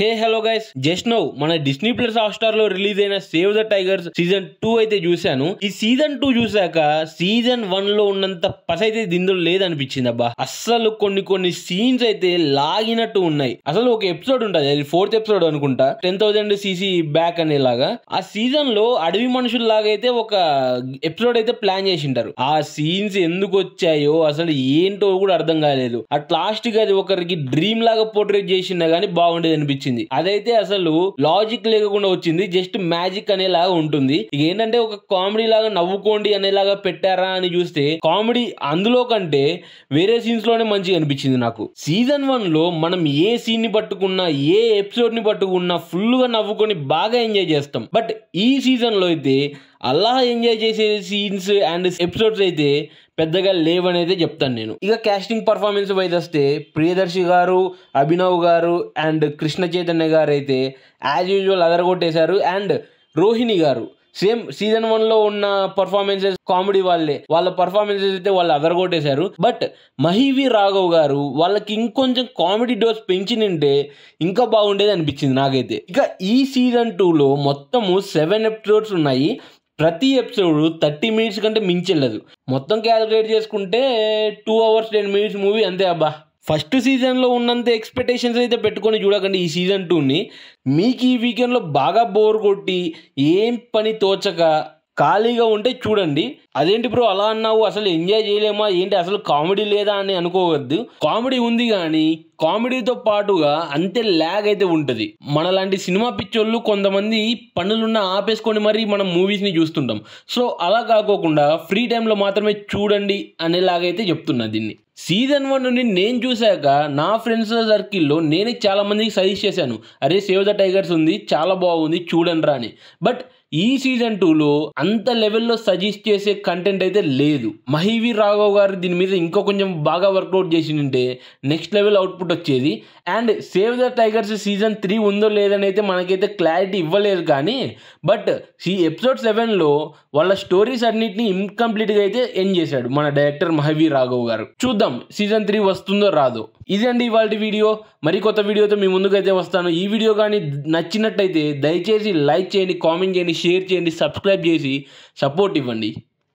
హే hello guys just now మన Disney plus Hotstar లో release అయిన save the tigers season two అయితే చూశాను ఈ సీజన్ టూ చూశాక సీజన్ వన్ లో ఉన్నంత పస అయితే దీనిలో లేదనిపించింది అబ్బా అస్సలు కొన్ని కొన్ని సీన్స్ అయితే లాగినట్టు ఉన్నాయి అసలు ఒక ఎపిసోడ్ ఉంటుంది అది ఫోర్త్ ఎపిసోడ్ అనుకుంటా టెన్ థౌసండ్ సీసీ బ్యాక్ అనేలాగా ఆ సీజన్ లో అడవి లాగా అయితే ఒక ఎపిసోడ్ అయితే ప్లాన్ చేసింటారు ఆ సీన్స్ ఎందుకు వచ్చాయో అసలు ఏంటో కూడా అర్థం కాలేదు అట్ లాస్ట్ గా అది ఒకరికి డ్రీమ్ లాగా పోర్ట్రేట్ చేసినా గానీ బాగుండేది అనిపించింది వచ్చింది అదైతే అసలు లాజిక్ లేకుండా వచ్చింది జస్ట్ మ్యాజిక్ అనేలాగా ఉంటుంది ఏంటంటే ఒక కామెడీ లాగా నవ్వుకోండి అనేలాగా పెట్టారా అని చూస్తే కామెడీ అందులో కంటే వేరే సీన్స్ లోనే మంచిగా అనిపించింది నాకు సీజన్ వన్ లో మనం ఏ సీన్ ని పట్టుకున్నా ఏ ఎపిసోడ్ ని పట్టుకున్నా ఫుల్ గా నవ్వుకొని బాగా ఎంజాయ్ చేస్తాం బట్ ఈ సీజన్ లో అయితే అలా ఎంజాయ్ చేసే సీన్స్ అండ్ ఎపిసోడ్స్ అయితే పెద్దగా లేవనైతే చెప్తాను నేను ఇక క్యాస్టింగ్ పర్ఫార్మెన్స్ వైజ్ వస్తే ప్రియదర్శి గారు అభినవ్ గారు అండ్ కృష్ణ చైతన్య గారు అయితే యాజ్ యూజువల్ అదరగొట్టేశారు అండ్ రోహిణి గారు సేమ్ సీజన్ వన్ లో ఉన్న పర్ఫార్మెన్సెస్ కామెడీ వాళ్ళే వాళ్ళ పర్ఫార్మెన్సెస్ అయితే వాళ్ళు అదరగొట్టేశారు బట్ మహివి రాఘవ్ గారు వాళ్ళకి ఇంకొంచెం కామెడీ డోస్ పెంచి నింటే ఇంకా బాగుండేది అనిపించింది నాకైతే ఇక ఈ సీజన్ టూలో మొత్తము సెవెన్ ఎపిసోడ్స్ ఉన్నాయి ప్రతి ఎపిసోడ్ థర్టీ మినిట్స్ కంటే మించెళ్ళదు మొత్తం క్యాలిక్యులేట్ చేసుకుంటే two hours ten minutes movie అంతే అబ్బా ఫస్ట్ సీజన్లో ఉన్నంత ఎక్స్పెక్టేషన్స్ అయితే పెట్టుకొని చూడకండి ఈ సీజన్ టూని మీకు ఈ వీకెండ్లో బాగా బోర్ కొట్టి ఏం పని తోచక ఖాళీగా ఉంటే చూడండి అదేంటి బ్రో అలా అన్నావు అసలు ఎంజాయ్ చేయలేమా ఏంటి అసలు కామెడీ లేదా అని అనుకోవద్దు కామెడీ ఉంది కానీ కామెడీతో పాటుగా అంతే ల్యాగ్ అయితే ఉంటుంది మనలాంటి సినిమా పిచ్చోళ్ళు కొంతమంది పనులున్న ఆపేసుకొని మరి మనం మూవీస్ని చూస్తుంటాం సో అలా కాకోకుండా ఫ్రీ టైంలో మాత్రమే చూడండి అనేలాగైతే చెప్తున్నా దీన్ని సీజన్ వన్ నుండి నేను చూశాక నా ఫ్రెండ్స్ సర్కిల్లో నేనే చాలా మందికి సజెస్ట్ చేశాను అరే సేవ్ ద టైగర్స్ ఉంది చాలా బాగుంది చూడండి రా అని బట్ ఈ సీజన్ టూలో అంత లెవెల్లో సజెస్ట్ చేసే కంటెంట్ అయితే లేదు మహీవీర్ రాఘవ్ గారు దీని మీద ఇంకా కొంచెం బాగా వర్కౌట్ చేసిందంటే నెక్స్ట్ లెవెల్ అవుట్పుట్ వచ్చేది and save the tigers season three ఉందో లేదని అయితే మనకైతే క్లారిటీ ఇవ్వలేదు కానీ బట్ ఈ ఎపిసోడ్ సెవెన్లో వాళ్ళ స్టోరీస్ అన్నింటినీ ఇన్కంప్లీట్గా అయితే ఎండ్ చేశాడు మన డైరెక్టర్ మహీవీర్ రాఘవ్ గారు చూద్దాం సీజన్ త్రీ వస్తుందో రాదో ఇదండి ఇవాళ వీడియో మరి కొత్త వీడియోతో మీ ముందుకైతే వస్తాను ఈ వీడియో కానీ నచ్చినట్టయితే దయచేసి లైక్ చేయండి కామెంట్ చేయండి షేర్ చేయండి సబ్స్క్రైబ్ చేసి సపోర్ట్ ఇవ్వండి